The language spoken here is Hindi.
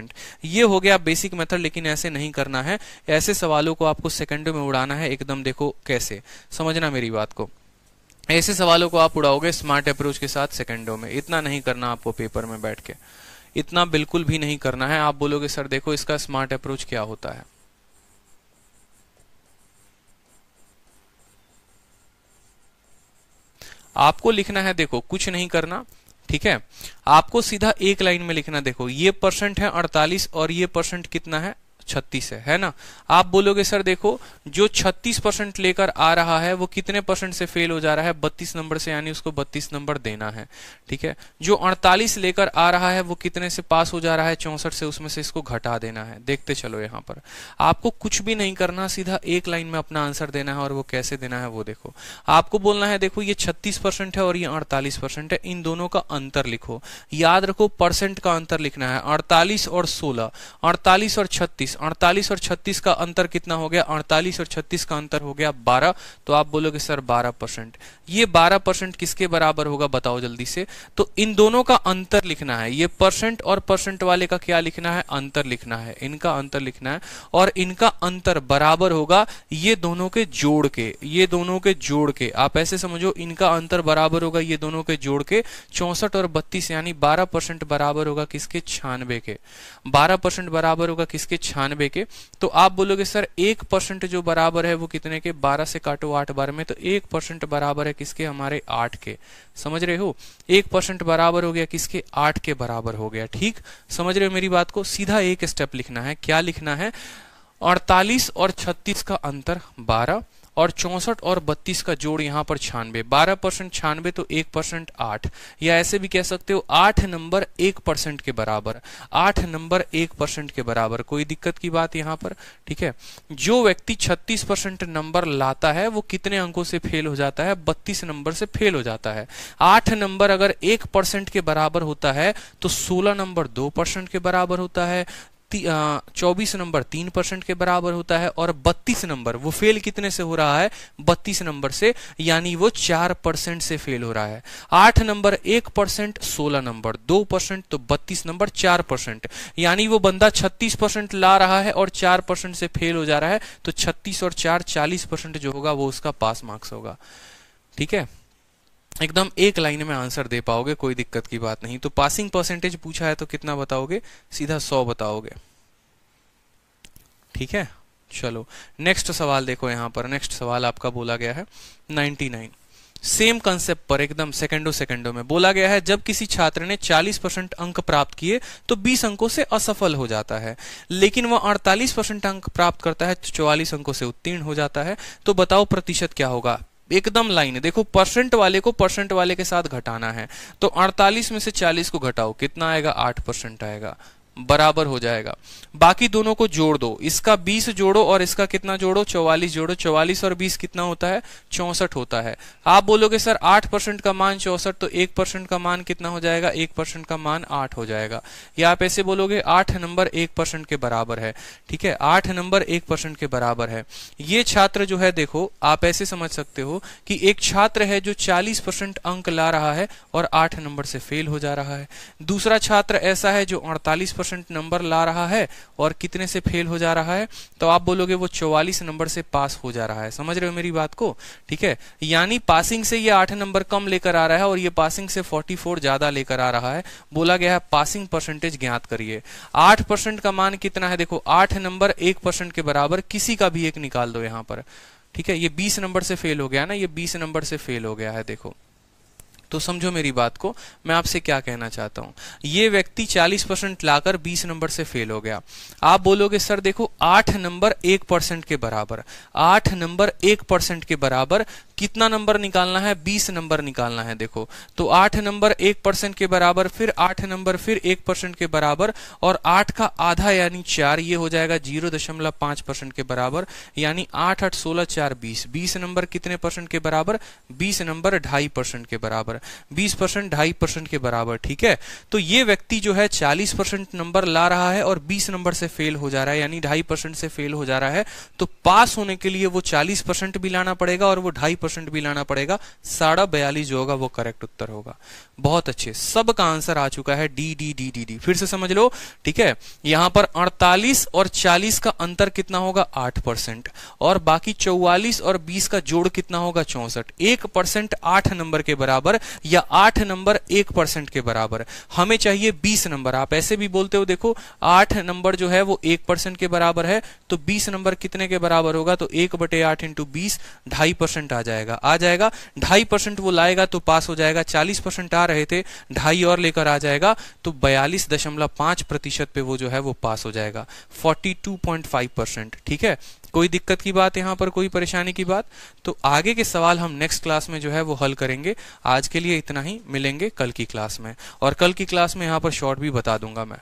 स्टेटमेंट ये हो गया बेसिक मेथड लेकिन ऐसे नहीं करना है ऐसे सवालों को आपको सेकंड में उड़ाना है एकदम देखो कैसे समझना मेरी बात को ऐसे सवालों को आप उड़ाओगे स्मार्ट अप्रोच के साथ सेकेंडों में इतना नहीं करना आपको पेपर में बैठ के इतना बिल्कुल भी नहीं करना है आप बोलोगे सर देखो इसका स्मार्ट अप्रोच क्या होता है आपको लिखना है देखो कुछ नहीं करना ठीक है आपको सीधा एक लाइन में लिखना देखो ये परसेंट है अड़तालीस और ये परसेंट कितना है छत्तीस है है ना आप बोलोगे सर देखो जो छत्तीस परसेंट लेकर आ रहा है वो कितने परसेंट से फेल हो जा रहा है बत्तीस नंबर से यानी उसको बत्तीस नंबर देना है ठीक है जो अड़तालीस लेकर आ रहा है वो कितने से पास हो जा रहा है चौसठ से उसमें से इसको घटा देना है देखते चलो यहाँ पर आपको कुछ भी नहीं करना सीधा एक लाइन में अपना आंसर देना है और वो कैसे देना है वो देखो आपको बोलना है देखो ये छत्तीस परसेंट है और ये अड़तालीस परसेंट है इन दोनों का अंतर लिखो याद रखो परसेंट का अंतर लिखना है अड़तालीस और सोलह अड़तालीस और छत्तीस अड़तालीस और 36 का अंतर कितना हो गया अड़तालीस और 36 का अंतर हो गया 12 तो आप बोलोगे सर 12 परसेंट ये 12 परसेंट किसके बराबर होगा बताओ जल्दी से तो इन दोनों का अंतर लिखना है ये परसेंट और परसेंट वाले का क्या लिखना है अंतर लिखना है इनका अंतर लिखना है और इनका अंतर बराबर होगा ये दोनों के जोड़ के ये दोनों के जोड़ के आप ऐसे समझो इनका अंतर बराबर होगा ये दोनों के जोड़ के चौसठ और बत्तीस यानी बारह बराबर होगा किसके छियानवे के बारह बराबर होगा किसके छियानवे इक्यानवे के तो आप बोलोगे सर एक परसेंट जो बराबर है वो कितने के बारह से काटो आठ बार में तो एक परसेंट बराबर है किसके हमारे आठ के समझ रहे हो एक परसेंट बराबर हो गया किसके आठ के बराबर हो गया ठीक समझ रहे हो मेरी बात को सीधा एक स्टेप लिखना है क्या लिखना है अड़तालीस और छत्तीस का अंतर बारह और चौंसठ और बत्तीस का जोड़ यहाँ पर छानबे बारह परसेंट छानबे तो एक परसेंट आठ या ऐसे भी कह सकते हो आठ नंबर एक परसेंट के बराबर आठ नंबर एक परसेंट के बराबर कोई दिक्कत की बात यहाँ पर ठीक है जो व्यक्ति छत्तीस परसेंट नंबर लाता है वो कितने अंकों से फेल हो जाता है बत्तीस नंबर से फेल हो जाता है आठ नंबर अगर एक परसेंट के बराबर होता है तो सोलह नंबर दो परसेंट के बराबर होता है चौबीस नंबर तीन परसेंट के बराबर होता है और बत्तीस नंबर वो फेल कितने से हो रहा है बत्तीस नंबर से यानी वो चार परसेंट से फेल हो रहा है आठ नंबर एक परसेंट सोलह नंबर दो परसेंट तो बत्तीस नंबर चार परसेंट यानी वो बंदा छत्तीस परसेंट ला रहा है और चार परसेंट से फेल हो जा रहा है तो छत्तीस और चार चालीस परसेंट जो होगा वो उसका पास मार्क्स होगा ठीक है एकदम एक लाइन में आंसर दे पाओगे कोई दिक्कत की बात नहीं तो पासिंग परसेंटेज पूछा है तो कितना बताओगे सीधा सौ बताओगे ठीक है चलो नेक्स्ट सवाल देखो यहां पर नेक्स्ट सवाल आपका बोला गया है 99 सेम कंसेप्ट पर एकदम सेकेंडो सेकेंडो में बोला गया है जब किसी छात्र ने 40 परसेंट अंक प्राप्त किए तो 20 अंकों से असफल हो जाता है लेकिन वह 48 परसेंट अंक प्राप्त करता है तो 44 अंकों से उत्तीर्ण हो जाता है तो बताओ प्रतिशत क्या होगा एकदम लाइन है देखो परसेंट वाले को परसेंट वाले के साथ घटाना है तो 48 में से 40 को घटाओ कितना आएगा 8 परसेंट आएगा बराबर हो जाएगा बाकी दोनों को जोड़ दो इसका 20 जोड़ो और इसका कितना जोड़ो 44 जोड़ो 44 और 20 कितना होता है चौसठ होता है आप बोलोगे सर 8 परसेंट का मान चौसठ तो 1 परसेंट का मान कितना हो जाएगा 1 परसेंट का मान 8 हो जाएगा या आप ऐसे बोलोगे 8 नंबर 1 परसेंट के बराबर है ठीक है 8 नंबर 1 परसेंट के बराबर है ये छात्र जो है देखो आप ऐसे समझ सकते हो कि एक छात्र है जो चालीस अंक ला रहा है और आठ नंबर से फेल हो जा रहा है दूसरा छात्र ऐसा है जो अड़तालीस परसेंट नंबर ला रहा है और कितने से फेल हो जा रहा है तो आप बोलोगे वो चौवालीस नंबर से पास हो जा रहा है समझ रहे हो मेरी बात को ठीक है यानी पासिंग से ये आठ नंबर कम लेकर आ रहा है और ये पासिंग से फोर्टी ज्यादा लेकर आ रहा है बोला गया है पासिंग परसेंटेज ज्ञात करिए आठ का मान कितना है देखो आठ नंबर एक के बराबर किसी का भी एक निकाल दो यहाँ पर ठीक है ये बीस नंबर से फेल हो गया ना ये बीस नंबर से फेल हो गया है देखो तो समझो मेरी बात को मैं आपसे क्या कहना चाहता हूं ये व्यक्ति 40 परसेंट लाकर 20 नंबर से फेल हो गया आप बोलोगे सर देखो 8 नंबर 1 परसेंट के बराबर 8 नंबर 1 परसेंट के बराबर कितना नंबर निकालना है 20 नंबर निकालना है देखो तो आठ नंबर एक परसेंट के बराबर फिर आठ नंबर फिर एक परसेंट के बराबर और आठ का आधा यानी चार ये हो जाएगा जीरो दशमलव पांच परसेंट के बराबर यानी आठ आठ सोलह चार बीस बीस नंबर कितने परसेंट के बराबर बीस नंबर ढाई परसेंट के बराबर बराबर बीस परसेंट ढाई परसेंट के बराबर ठीक है तो ये व्यक्ति जो है चालीस परसेंट नंबर ला रहा है और बीस नंबर से फेल हो जा रहा है यानी ढाई परसेंट से फेल हो जा रहा है तो पास होने के लिए वो चालीस परसेंट भी लाना पड़ेगा और वो ढाई परसेंट भी लाना पड़ेगा साढ़ा बयालीस जो होगा वो करेक्ट उत्तर होगा बहुत अच्छे सब का आंसर आ चुका है D D D D D फिर से समझ लो ठीक है यहां पर अड़तालीस और चालीस का अंतर कितना होगा आठ परसेंट और बाकी चौवालीस और बीस का जोड़ कितना होगा चौसठ एक परसेंट आठ नंबर के बराबर या आठ नंबर एक परसेंट के बराबर हमें चाहिए बीस नंबर आप ऐसे भी बोलते हो देखो आठ नंबर जो है वो एक परसेंट के बराबर है तो बीस नंबर कितने के बराबर होगा तो एक बटे आठ इंटू बीस ढाई परसेंट आ जाएगा आ जाएगा ढाई परसेंट वो लाएगा तो पास हो जाएगा चालीस परसेंट आ रहे थे ढाई और लेकर आ जाएगा तो बयालीस दशमलव पांच प्रतिशत पे वो जो है वो पास हो जाएगा forty two point five percent ठीक है कोई दिक्कत की बात यहां पर कोई परेशानी की बात तो आगे के सवाल हम नेक्स्ट क्लास में जो है वो हल करेंगे आज के के लिए इतना ही मिलेंगे कल की क्लास में और कल की क्लास में यहाँ पर शॉर्ट भी बता दूंगा मैं